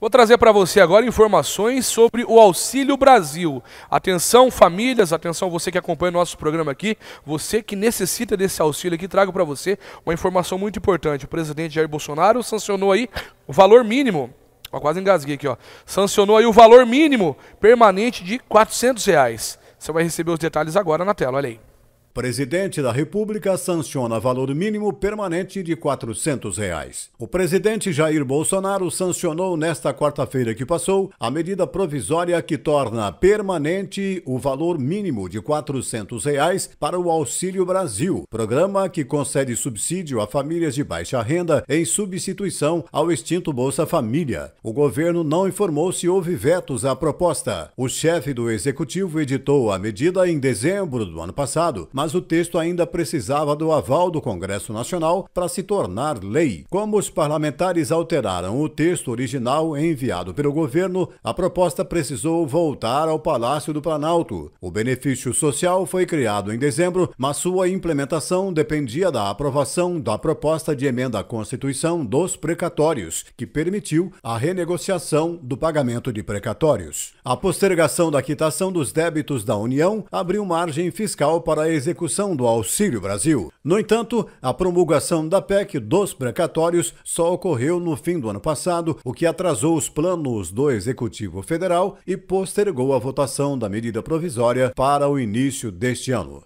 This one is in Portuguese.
Vou trazer para você agora informações sobre o Auxílio Brasil. Atenção, famílias, atenção você que acompanha o nosso programa aqui, você que necessita desse auxílio aqui, trago para você uma informação muito importante. O presidente Jair Bolsonaro sancionou aí o valor mínimo Ó, quase engasguei aqui, ó. Sancionou aí o valor mínimo permanente de 400 reais. Você vai receber os detalhes agora na tela, olha aí. Presidente da República sanciona valor mínimo permanente de R$ 400. Reais. O presidente Jair Bolsonaro sancionou nesta quarta-feira que passou a medida provisória que torna permanente o valor mínimo de R$ 400 reais para o Auxílio Brasil, programa que concede subsídio a famílias de baixa renda em substituição ao extinto Bolsa Família. O governo não informou se houve vetos à proposta. O chefe do executivo editou a medida em dezembro do ano passado, mas mas o texto ainda precisava do aval do Congresso Nacional para se tornar lei. Como os parlamentares alteraram o texto original enviado pelo governo, a proposta precisou voltar ao Palácio do Planalto. O benefício social foi criado em dezembro, mas sua implementação dependia da aprovação da proposta de emenda à Constituição dos precatórios, que permitiu a renegociação do pagamento de precatórios. A postergação da quitação dos débitos da União abriu margem fiscal para a execução execução do Auxílio Brasil. No entanto, a promulgação da PEC dos precatórios só ocorreu no fim do ano passado, o que atrasou os planos do Executivo Federal e postergou a votação da medida provisória para o início deste ano.